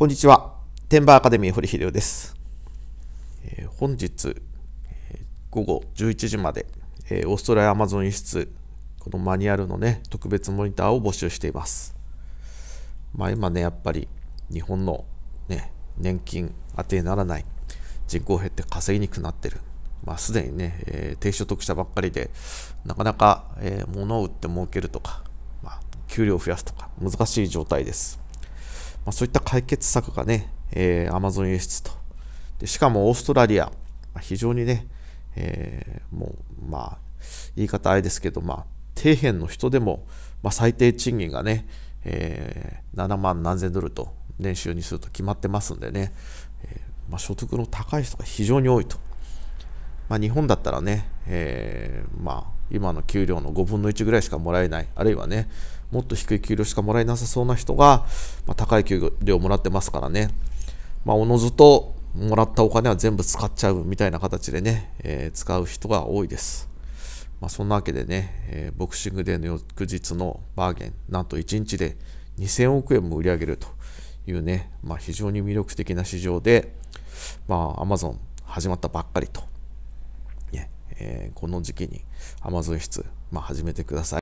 こんにちは。テンバーアカデミー堀秀夫です。えー、本日、えー、午後11時まで、えー、オーストラリアアマゾン輸出、このマニュアルのね、特別モニターを募集しています。まあ今ね、やっぱり日本のね、年金当てにならない、人口減って稼ぎにくくなってる。まあすでにね、え低所得者ばっかりで、なかなか、え物を売って儲けるとか、まあ、給料を増やすとか難しい状態です。まあ、そういった解決策がね、えー、アマゾン輸出と。でしかもオーストラリア、まあ、非常にね、えー、もう、まあ、言い方あれですけど、まあ、底辺の人でも、まあ、最低賃金がね、えー、7万何千ドルと年収にすると決まってますんでね、えー、まあ、所得の高い人が非常に多いと。まあ、日本だったらね、えー、まあ、今の給料の5分の1ぐらいしかもらえない、あるいはね、もっと低い給料しかもらえなさそうな人が、まあ、高い給料をもらってますからね、まあ、おのずともらったお金は全部使っちゃうみたいな形でね、えー、使う人が多いです。まあ、そんなわけでね、えー、ボクシングデーの翌日のバーゲン、なんと1日で2000億円も売り上げるというね、まあ、非常に魅力的な市場で、まあ、アマゾン始まったばっかりと、ねえー、この時期にアマゾン室、まあ、始めてください。